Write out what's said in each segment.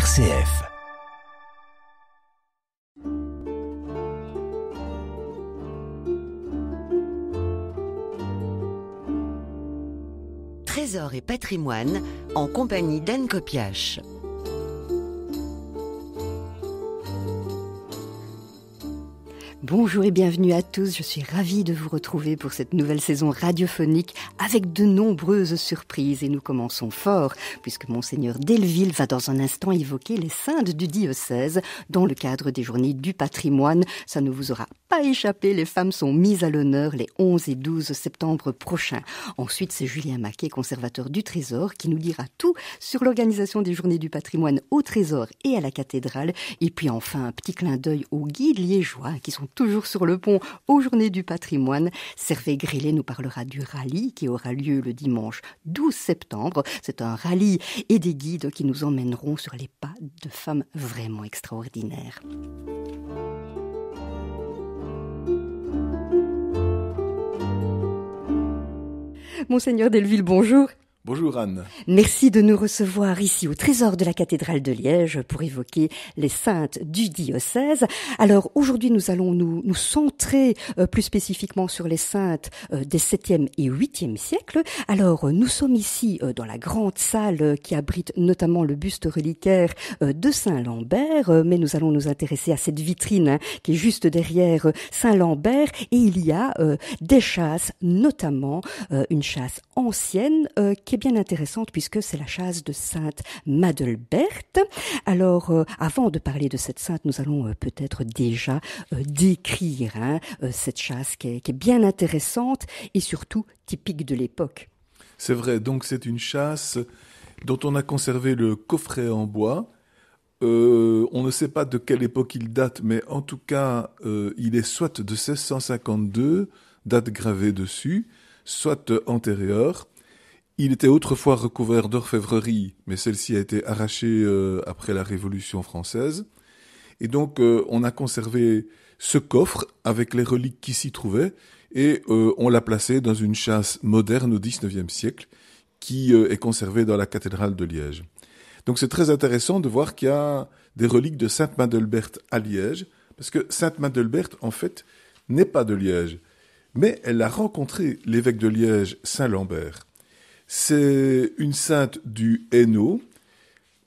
Trésor et patrimoine en compagnie d'Anne Copiache. Bonjour et bienvenue à tous, je suis ravie de vous retrouver pour cette nouvelle saison radiophonique avec de nombreuses surprises et nous commençons fort puisque monseigneur Delville va dans un instant évoquer les saintes du diocèse dans le cadre des journées du patrimoine. Ça ne vous aura pas échappé, les femmes sont mises à l'honneur les 11 et 12 septembre prochains. Ensuite, c'est Julien Maquet, conservateur du Trésor, qui nous dira tout sur l'organisation des journées du patrimoine au Trésor et à la cathédrale et puis enfin un petit clin d'œil aux guides liégeois qui sont toujours sur le pont, aux Journées du patrimoine. Servet Grillet nous parlera du rallye qui aura lieu le dimanche 12 septembre. C'est un rallye et des guides qui nous emmèneront sur les pas de femmes vraiment extraordinaires. Monseigneur Delville, bonjour. Bonjour Anne. Merci de nous recevoir ici au Trésor de la cathédrale de Liège pour évoquer les saintes du diocèse. Alors aujourd'hui nous allons nous, nous centrer euh, plus spécifiquement sur les saintes euh, des 7e et 8e siècles. Alors euh, nous sommes ici dans la grande salle qui abrite notamment le buste reliquaire de Saint Lambert, mais nous allons nous intéresser à cette vitrine hein, qui est juste derrière Saint Lambert et il y a des chasses, notamment une chasse ancienne qui est bien intéressante puisque c'est la chasse de Sainte Madelbert. Alors, euh, avant de parler de cette sainte, nous allons euh, peut-être déjà euh, décrire hein, cette chasse qui est, bien intéressante et surtout typique de l'époque. C'est vrai, donc c'est une chasse dont on a conservé le coffret en bois. on ne sait pas de quelle époque il date, mais en tout cas, il est soit de 1652, date gravée dessus, soit antérieure, il était autrefois recouvert d'orfèvrerie, mais celle-ci a été arrachée euh, après la Révolution française. Et donc, euh, on a conservé ce coffre avec les reliques qui s'y trouvaient et euh, on l'a placé dans une chasse moderne au XIXe siècle qui est conservée dans la cathédrale de Liège. Donc, c'est très intéressant de voir qu'il y a des reliques de Sainte Madelberte à Liège, parce que Sainte Madelberte, en fait, n'est pas de Liège, mais elle a rencontré l'évêque de Liège, Saint Lambert. C'est une sainte du Hainaut.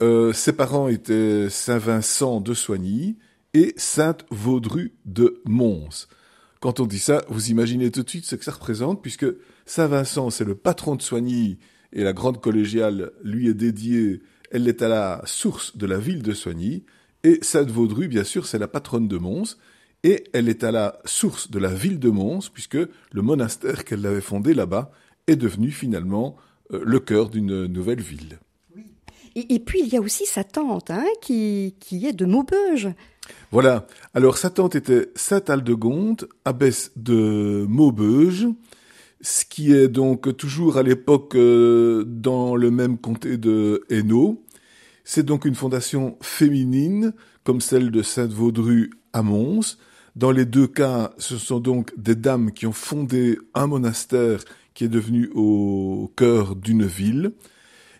Euh, ses parents étaient Saint Vincent de Soigny et Sainte Vaudru de Mons. Quand on dit ça, vous imaginez tout de suite ce que ça représente, puisque Saint Vincent, c'est le patron de Soigny et la grande collégiale lui est dédiée. Elle est à la source de la ville de Soigny. Et Sainte Vaudru, bien sûr, c'est la patronne de Mons. Et elle est à la source de la ville de Mons, puisque le monastère qu'elle avait fondé là-bas est devenu finalement euh, le cœur d'une nouvelle ville. Et, puis il y a aussi sa tante, hein, qui, qui est de Maubeuge. Voilà. Alors sa tante était Sainte Aldegonde, abbesse de Maubeuge, ce qui est donc toujours à l'époque euh, dans le même comté de Hainaut. C'est donc une fondation féminine, comme celle de Sainte-Vaudru à Mons. Dans les deux cas, ce sont donc des dames qui ont fondé un monastère qui est devenu au cœur d'une ville.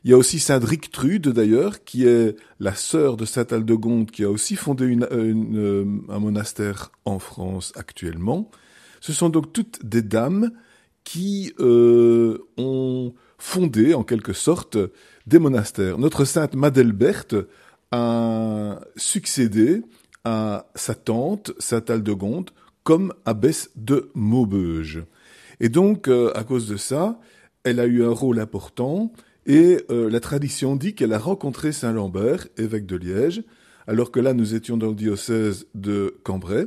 Il y a aussi Sainte Rictrude d'ailleurs, qui est la sœur de Sainte Aldegonde, qui a aussi fondé euh, un monastère en France actuellement. Ce sont donc toutes des dames qui euh, ont fondé en quelque sorte des monastères. Notre Sainte Madelberte a succédé à sa tante, Sainte Aldegonde, comme abbesse de Maubeuge. Et donc, euh, à cause de ça, elle a eu un rôle important et euh, la tradition dit qu'elle a rencontré Saint Lambert, évêque de Liège, alors que là nous étions dans le diocèse de Cambrai,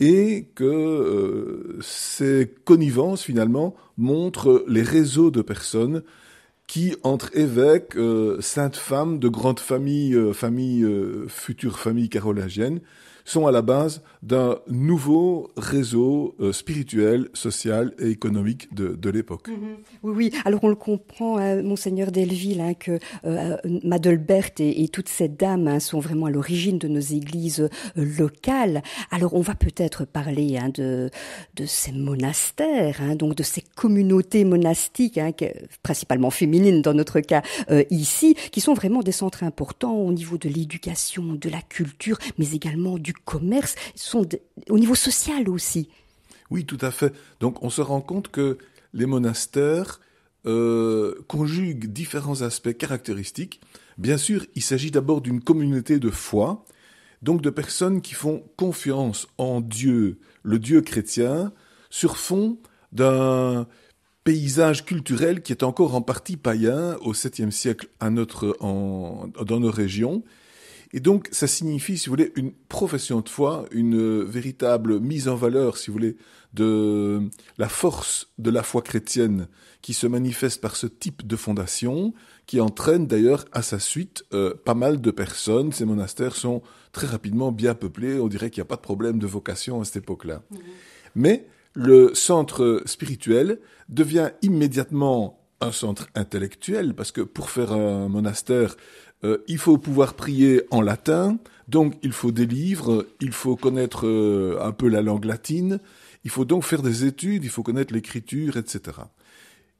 et que ces euh, connivences finalement montrent les réseaux de personnes qui entre évêques, euh, saintes femmes de grandes familles, euh, euh, futures familles carolingiennes, sont à la base d'un nouveau réseau spirituel, social et économique de, l'époque. Mhm. Oui, oui. Alors on le comprend, monseigneur Delville, hein, que Madelbert et, toutes ces dames hein, sont vraiment à l'origine de nos églises locales. Alors on va peut-être parler hein, de, de ces monastères, donc de ces communautés monastiques, principalement féminines dans notre cas euh, ici, qui sont vraiment des centres importants au niveau de l'éducation, de la culture, mais également du commerce, sont au niveau social aussi. Oui, tout à fait. Donc on se rend compte que les monastères euh, conjuguent différents aspects caractéristiques. Bien sûr, il s'agit d'abord d'une communauté de foi, donc de personnes qui font confiance en Dieu, le Dieu chrétien, sur fond d'un paysage culturel qui est encore en partie païen au 7e siècle à notre, en, dans nos régions. Et donc, ça signifie, si vous voulez, une profession de foi, une véritable mise en valeur, si vous voulez, de la force de la foi chrétienne qui se manifeste par ce type de fondation, qui entraîne d'ailleurs à sa suite euh, pas mal de personnes. Ces monastères sont très rapidement bien peuplés, on dirait qu'il n'y a pas de problème de vocation à cette époque-là. Mmh. Mais le centre spirituel devient immédiatement un centre intellectuel, parce que pour faire un monastère, euh, il faut pouvoir prier en latin, donc il faut des livres, il faut connaître euh, un peu la langue latine, il faut donc faire des études, il faut connaître l'écriture, etc.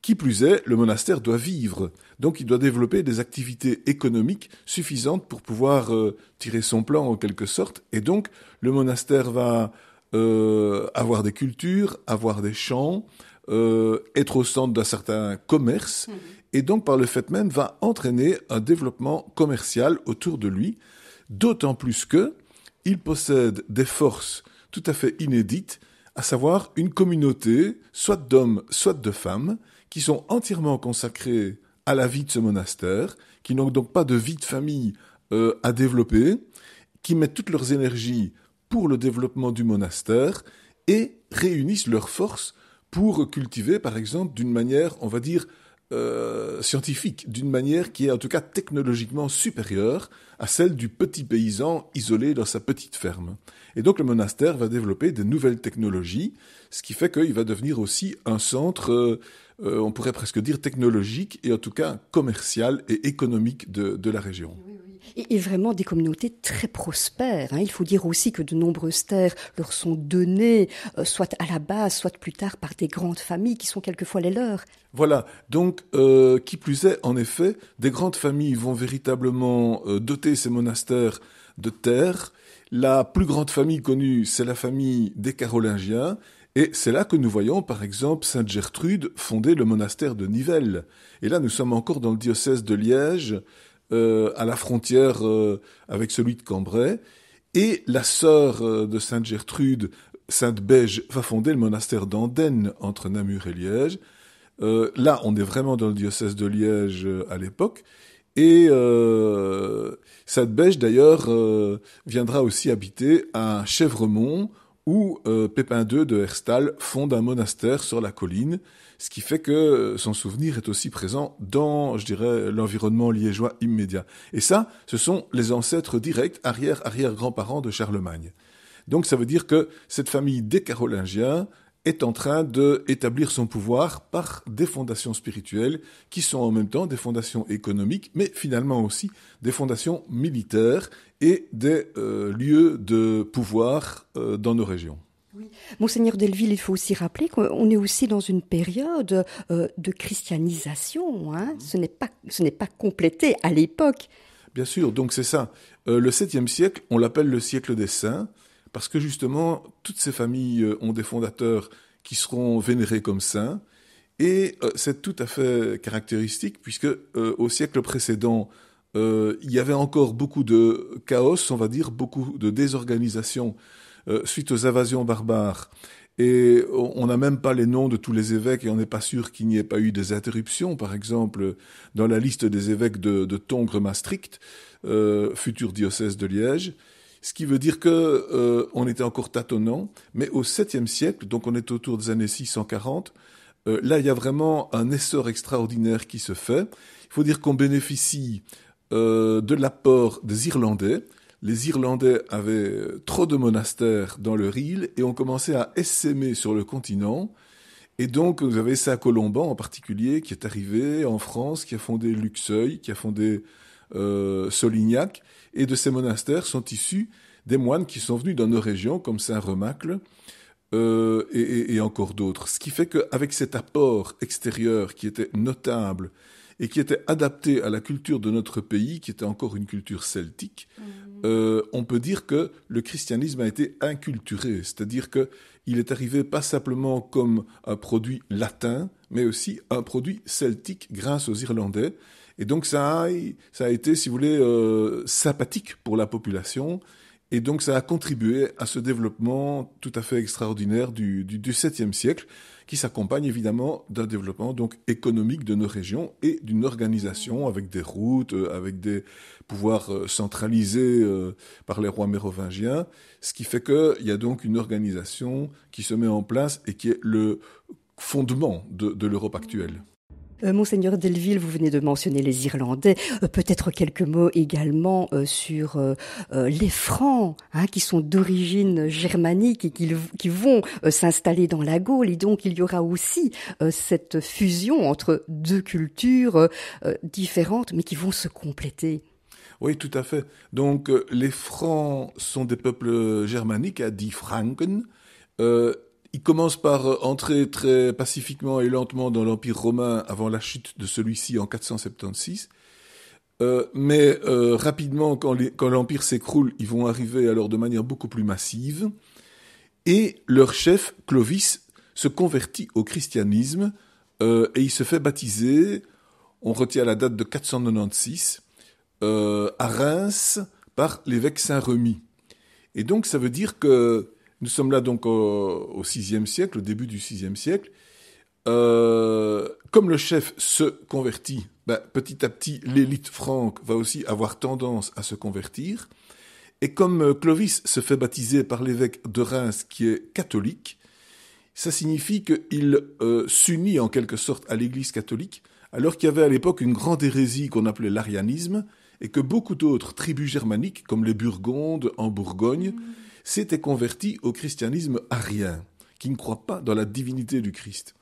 Qui plus est, le monastère doit vivre, donc il doit développer des activités économiques suffisantes pour pouvoir euh, tirer son plan en quelque sorte, et donc le monastère va euh, avoir des cultures, avoir des champs, euh, être au centre d'un certain commerce, mhm. et donc par le fait même va entraîner un développement commercial autour de lui, d'autant plus que il possède des forces tout à fait inédites, à savoir une communauté, soit d'hommes, soit de femmes, qui sont entièrement consacrées à la vie de ce monastère, qui n'ont donc pas de vie de famille euh, à développer, qui mettent toutes leurs énergies pour le développement du monastère et réunissent leurs forces pour cultiver, par exemple, d'une manière, on va dire, euh, scientifique, d'une manière qui est en tout cas technologiquement supérieure à celle du petit paysan isolé dans sa petite ferme. Et donc le monastère va développer de nouvelles technologies, ce qui fait qu'il va devenir aussi un centre, euh, euh, on pourrait presque dire technologique et en tout cas commercial et économique de la région et, vraiment des communautés très prospères. Hein. Il faut dire aussi que de nombreuses terres leur sont données, euh, soit à la base, soit plus tard par des grandes familles qui sont quelquefois les leurs. Voilà, donc euh, qui plus est, en effet, des grandes familles vont véritablement euh, doter ces monastères de terres. La plus grande famille connue, c'est la famille des Carolingiens, et c'est là que nous voyons, par exemple, Sainte Gertrude fonder le monastère de Nivelles. Et là, nous sommes encore dans le diocèse de Liège, euh, à la frontière euh, avec celui de Cambrai, et la sœur euh, de Sainte Gertrude, Sainte Bège, va fonder le monastère d'Andenne entre Namur et Liège. là, on est vraiment dans le diocèse de Liège à l'époque, et Sainte Bège, d'ailleurs, viendra aussi habiter à Chèvremont, où Pépin II de Herstal fonde un monastère sur la colline, ce qui fait que euh, son souvenir est aussi présent dans, je dirais, l'environnement liégeois immédiat. Et ça, ce sont les ancêtres directs, arrière-arrière-grands-parents de Charlemagne. Donc ça veut dire que cette famille des Carolingiens est en train d'établir son pouvoir par des fondations spirituelles qui sont en même temps des fondations économiques, mais finalement aussi des fondations militaires et des euh, lieux de pouvoir euh, dans nos régions. Monseigneur Delville, il faut aussi rappeler qu'on est aussi dans une période euh, de christianisation. Hein. Mhm. Ce n'est pas, complété à l'époque. Bien sûr, donc c'est ça. Euh, le 7e siècle, on l'appelle le siècle des saints, parce que justement, toutes ces familles euh, ont des fondateurs qui seront vénérés comme saints, et c'est tout à fait caractéristique, puisque au siècle précédent, il y avait encore beaucoup de chaos, on va dire, beaucoup de désorganisation euh, suite aux invasions barbares. Et on n'a même pas les noms de tous les évêques et on n'est pas sûr qu'il n'y ait pas eu des interruptions. Par exemple, dans la liste des évêques de, de Tongres-Maastricht, euh, futur diocèse de Liège, ce qui veut dire qu'on euh, était encore tâtonnant, mais au 7e siècle, donc on est autour des années 640, là il y a vraiment un essor extraordinaire qui se fait. Il faut dire qu'on bénéficie de l'apport des Irlandais, les Irlandais avaient trop de monastères dans leur île et ont commencé à essaimer sur le continent. Et donc, vous avez Saint Colomban en particulier qui est arrivé en France, qui a fondé Luxeuil, qui a fondé euh, Solignac. Et de ces monastères sont issus des moines qui sont venus dans nos régions, comme Saint-Remacle euh, et, encore d'autres. Ce qui fait qu'avec cet apport extérieur qui était notable et qui était adapté à la culture de notre pays, qui était encore une culture celtique, mm. euh, on peut dire que le christianisme a été inculturé, c'est-à-dire que il est arrivé pas simplement comme un produit latin, mais aussi un produit celtique grâce aux Irlandais. Et donc ça a, été, si vous voulez, euh, sympathique pour la population. Et donc ça a contribué à ce développement tout à fait extraordinaire du, VIIe siècle qui s'accompagne évidemment d'un développement donc économique de nos régions et d'une organisation avec des routes, euh, avec des pouvoirs euh, centralisés euh, par les rois mérovingiens, ce qui fait qu'il y a donc une organisation qui se met en place et qui est le fondement de, de l'Europe actuelle. Euh, Monseigneur Delville, vous venez de mentionner les Irlandais. Euh, peut-être quelques mots également euh, sur les Francs, hein, qui sont d'origine germanique et qui, vont s'installer dans la Gaule. Et donc, il y aura aussi cette fusion entre deux cultures différentes, mais qui vont se compléter. Oui, tout à fait. Donc, les Francs sont des peuples germaniques à dit Franken. Ils commencent par euh, entrer très pacifiquement et lentement dans l'Empire romain avant la chute de celui-ci en 476. Euh, mais euh, rapidement, quand l'Empire s'écroule, ils vont arriver alors de manière beaucoup plus massive. Et leur chef, Clovis, se convertit au christianisme et il se fait baptiser, on retient la date de 496, à Reims par l'évêque Saint-Remy. Et donc ça veut dire que nous sommes là donc au, VIe siècle, au début du VIe siècle. Euh, comme le chef se convertit, ben, petit à petit, mm. l'élite franque va aussi avoir tendance à se convertir. Et comme euh, Clovis se fait baptiser par l'évêque de Reims qui est catholique, ça signifie qu'il euh, s'unit en quelque sorte à l'Église catholique, alors qu'il y avait à l'époque une grande hérésie qu'on appelait l'arianisme, et que beaucoup d'autres tribus germaniques, comme les Burgondes en Bourgogne, mm s'était converti au christianisme arien, qui ne croit pas dans la divinité du Christ.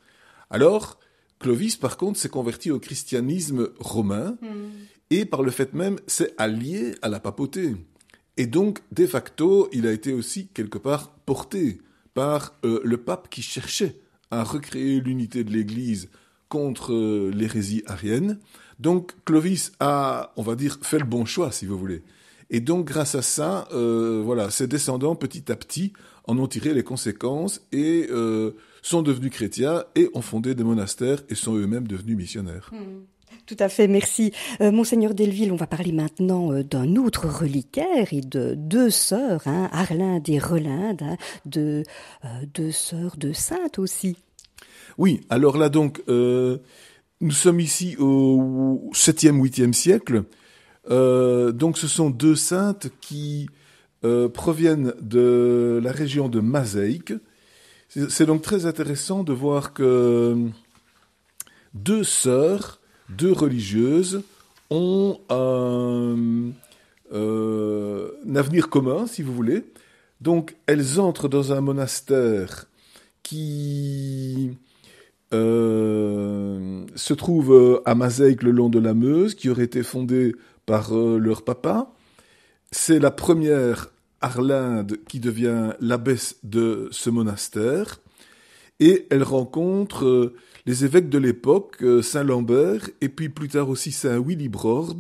Alors, Clovis, par contre, s'est converti au christianisme romain, hmm. et par le fait même, s'est allié à la papauté. Et donc, de facto, il a été aussi quelque part porté par euh, le pape qui cherchait à recréer l'unité de l'Église contre euh, l'hérésie arienne. Donc Clovis a, on va dire, fait le bon choix, si vous voulez. Et donc, grâce à ça, euh, voilà, ses descendants, petit à petit, en ont tiré les conséquences et euh, sont devenus chrétiens et ont fondé des monastères et sont eux-mêmes devenus missionnaires. Hmm. Tout à fait, merci. Euh, Monseigneur Delville, on va parler maintenant d'un autre reliquaire et de deux sœurs, hein, Arlinde et Relinde, hein, de, deux sœurs de saintes aussi. Oui, alors là donc, nous sommes ici au 7e, 8e siècle. Euh, donc ce sont deux saintes qui euh, proviennent de la région de Mazaïque. C'est donc très intéressant de voir que deux sœurs, deux religieuses, ont un, euh, avenir commun, si vous voulez. Donc elles entrent dans un monastère qui se trouve à Mazeik le long de la Meuse, qui aurait été fondé par euh, leur papa. C'est la première Arlinde qui devient l'abbesse de ce monastère et elle rencontre euh, les évêques de l'époque, euh, Saint Lambert, et puis plus tard aussi Saint Willy Willibrord,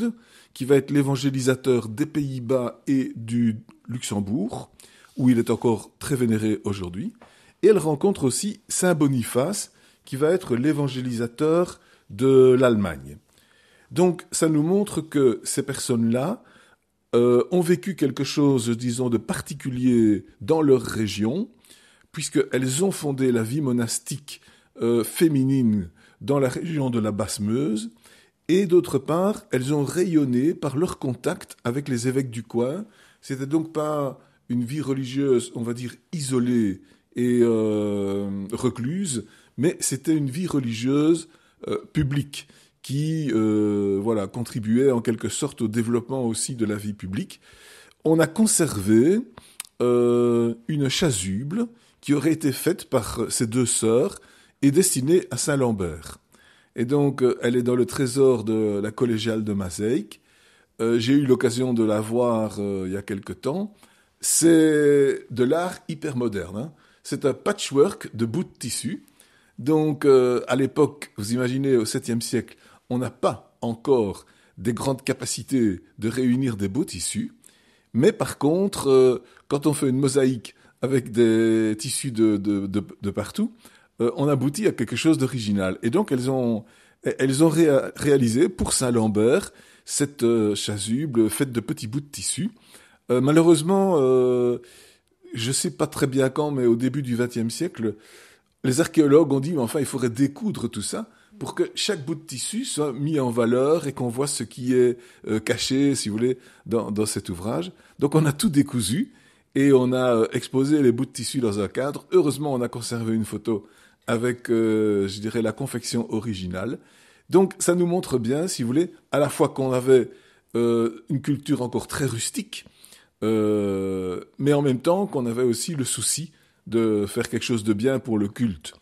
qui va être l'évangélisateur des Pays-Bas et du Luxembourg, où il est encore très vénéré aujourd'hui. Et elle rencontre aussi Saint Boniface, qui va être l'évangélisateur de l'Allemagne. Donc ça nous montre que ces personnes-là euh, ont vécu quelque chose, disons, de particulier dans leur région, puisqu'elles ont fondé la vie monastique euh, féminine dans la région de la Basse-Meuse, et d'autre part, elles ont rayonné par leur contact avec les évêques du coin. C'était donc pas une vie religieuse, on va dire, isolée et euh, recluse, mais c'était une vie religieuse publique qui euh, voilà contribuait en quelque sorte au développement aussi de la vie publique. On a conservé euh, une chasuble qui aurait été faite par ses deux sœurs et destinée à Saint Lambert. Et donc euh, elle est dans le trésor de la collégiale de Mazeik. Euh, j'ai eu l'occasion de la voir euh, il y a quelque temps. C'est de l'art hyper moderne. Hein. C'est un patchwork de bouts de tissu. Donc, à l'époque, vous imaginez, au 7e siècle, on n'a pas encore des grandes capacités de réunir des beaux tissus, mais par contre, euh, quand on fait une mosaïque avec des tissus de, partout, euh, on aboutit à quelque chose d'original. Et donc, elles ont, réalisé pour Saint-Lambert cette euh, chasuble faite de petits bouts de tissu. malheureusement, je ne sais pas très bien quand, mais au début du XXe siècle, les archéologues ont dit, enfin, il faudrait découdre tout ça pour que chaque bout de tissu soit mis en valeur et qu'on voit ce qui est euh, caché, si vous voulez, dans, cet ouvrage. Donc on a tout décousu et on a euh, exposé les bouts de tissu dans un cadre. Heureusement, on a conservé une photo avec, euh, je dirais, la confection originale. Donc ça nous montre bien, si vous voulez, à la fois qu'on avait une culture encore très rustique, mais en même temps qu'on avait aussi le souci de faire quelque chose de bien pour le culte.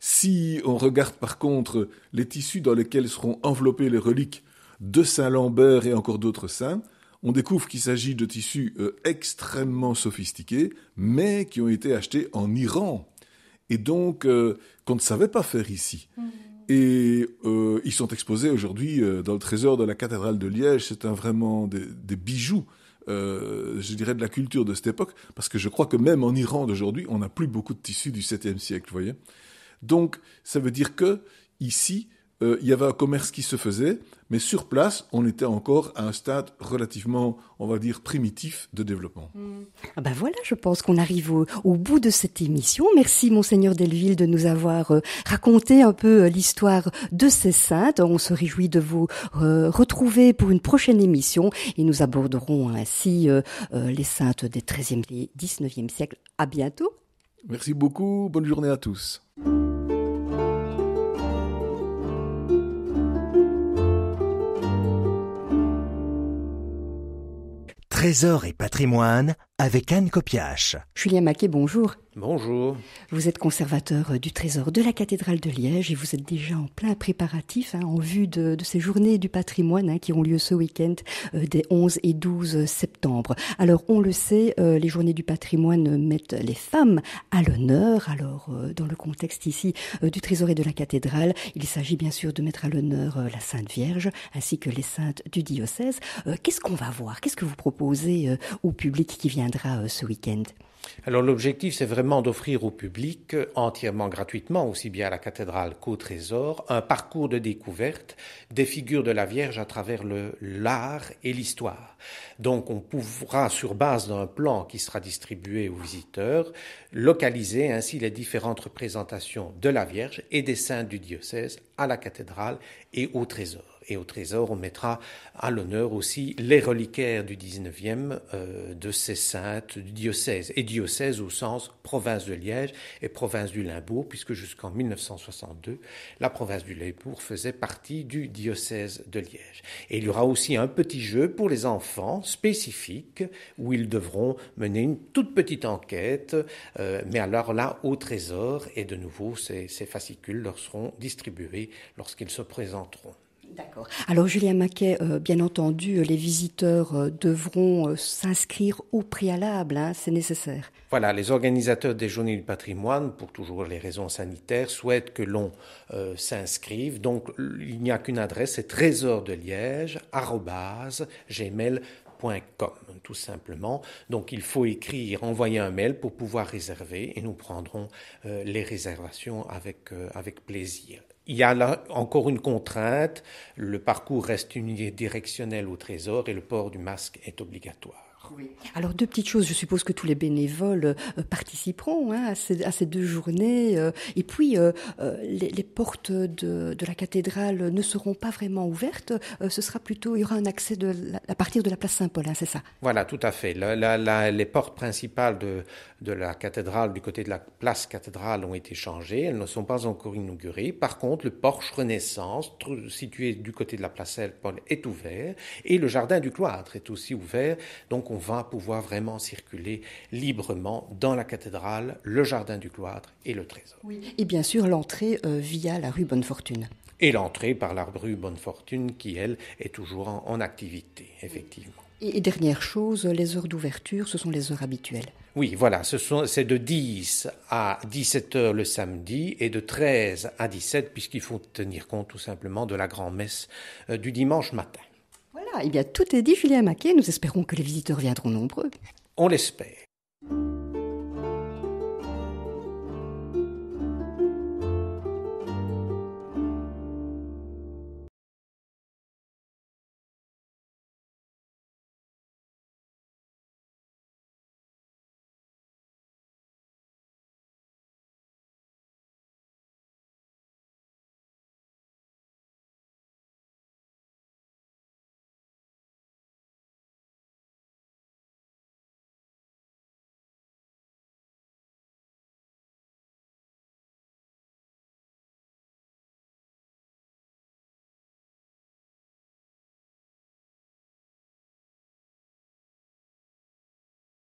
Si on regarde par contre les tissus dans lesquels seront enveloppées les reliques de Saint Lambert et encore d'autres saints, on découvre qu'il s'agit de tissus euh, extrêmement sophistiqués, mais qui ont été achetés en Iran, et donc euh, qu'on ne savait pas faire ici. Mmh. Et euh, ils sont exposés aujourd'hui dans le trésor de la cathédrale de Liège. C'est un, vraiment des, bijoux. je dirais, de la culture de cette époque, parce que je crois que même en Iran d'aujourd'hui, on n'a plus beaucoup de tissus du 7e siècle, vous voyez. Donc, ça veut dire que ici, euh, il y avait un commerce qui se faisait, mais sur place, on était encore à un stade relativement, on va dire, primitif de développement. Hmm. Ah ben voilà, je pense qu'on arrive au, bout de cette émission. Merci, Monseigneur Delville, de nous avoir euh, raconté un peu euh, l'histoire de ces saintes. On se réjouit de vous retrouver pour une prochaine émission et nous aborderons ainsi les saintes des 13 et 19e siècles. À bientôt. Merci beaucoup. Bonne journée à tous. Trésor et patrimoine avec Anne Copiache. Julien Maquet, bonjour. Bonjour. Vous êtes conservateur euh, du Trésor de la cathédrale de Liège et vous êtes déjà en plein préparatif hein, en vue de, ces journées du patrimoine hein, qui ont lieu ce week-end euh, des 11 et 12 septembre. Alors on le sait, euh, les journées du patrimoine mettent les femmes à l'honneur. Alors dans le contexte ici du Trésor et de la cathédrale, il s'agit bien sûr de mettre à l'honneur la Sainte Vierge ainsi que les saintes du diocèse. Qu'est-ce qu'on va voir Qu'est-ce que vous proposez au public qui viendra ce week-end alors l'objectif, c'est vraiment d'offrir au public, entièrement gratuitement, aussi bien à la cathédrale qu'au Trésor, un parcours de découverte des figures de la Vierge à travers l'art et l'histoire. Donc on pourra, sur base d'un plan qui sera distribué aux visiteurs, localiser ainsi les différentes représentations de la Vierge et des saints du diocèse à la cathédrale et au Trésor et au trésor, on mettra à l'honneur aussi les reliquaires du 19e euh, de ces saintes du diocèse, et diocèse au sens province de Liège et province du Limbourg, puisque jusqu'en 1962, la province du Limbourg faisait partie du diocèse de Liège. Et il y aura aussi un petit jeu pour les enfants spécifique, où ils devront mener une toute petite enquête, euh, mais alors là, au trésor, et de nouveau, ces, ces fascicules leur seront distribués lorsqu'ils se présenteront. Alors Julien Maquet, euh, bien entendu, euh, les visiteurs euh, devront s'inscrire au préalable, hein, c'est nécessaire. Voilà, les organisateurs des journées du patrimoine, pour toujours les raisons sanitaires, souhaitent que l'on s'inscrive. Donc il n'y a qu'une adresse, c'est trésor de Liège, gmail.com, tout simplement. Donc il faut écrire, envoyer un mail pour pouvoir réserver et nous prendrons les réservations avec plaisir. Il y a là encore une contrainte, le parcours reste unidirectionnel au trésor et le port du masque est obligatoire. Alors deux petites choses, je suppose que tous les bénévoles euh, participeront hein, à, ces, deux journées. Euh. et puis euh, les, portes de, la cathédrale ne seront pas vraiment ouvertes. ce sera plutôt, il y aura un accès de à partir de la place Saint-Paul, hein, c'est ça Voilà, tout à fait. les portes principales de, de la cathédrale du côté de la place cathédrale ont été changées. Elles ne sont pas encore inaugurées. Par contre, le porche Renaissance, situé du côté de la place Saint-Paul, est ouvert et le jardin du cloître est aussi ouvert. Donc on va pouvoir vraiment circuler librement dans la cathédrale, le jardin du cloître et le trésor. Oui. Et bien sûr, l'entrée euh, via la rue Bonne Fortune. Et l'entrée par la rue Bonne Fortune qui, elle, est toujours en, activité, effectivement. Et dernière chose, les heures d'ouverture, ce sont les heures habituelles. Oui, voilà, c'est de 10 à 17 heures le samedi et de 13 à 17 puisqu'il faut tenir compte tout simplement de la grand-messe euh, du dimanche matin. Voilà, eh bien tout est dit, Julien Maquet. Nous espérons que les visiteurs viendront nombreux. On l'espère.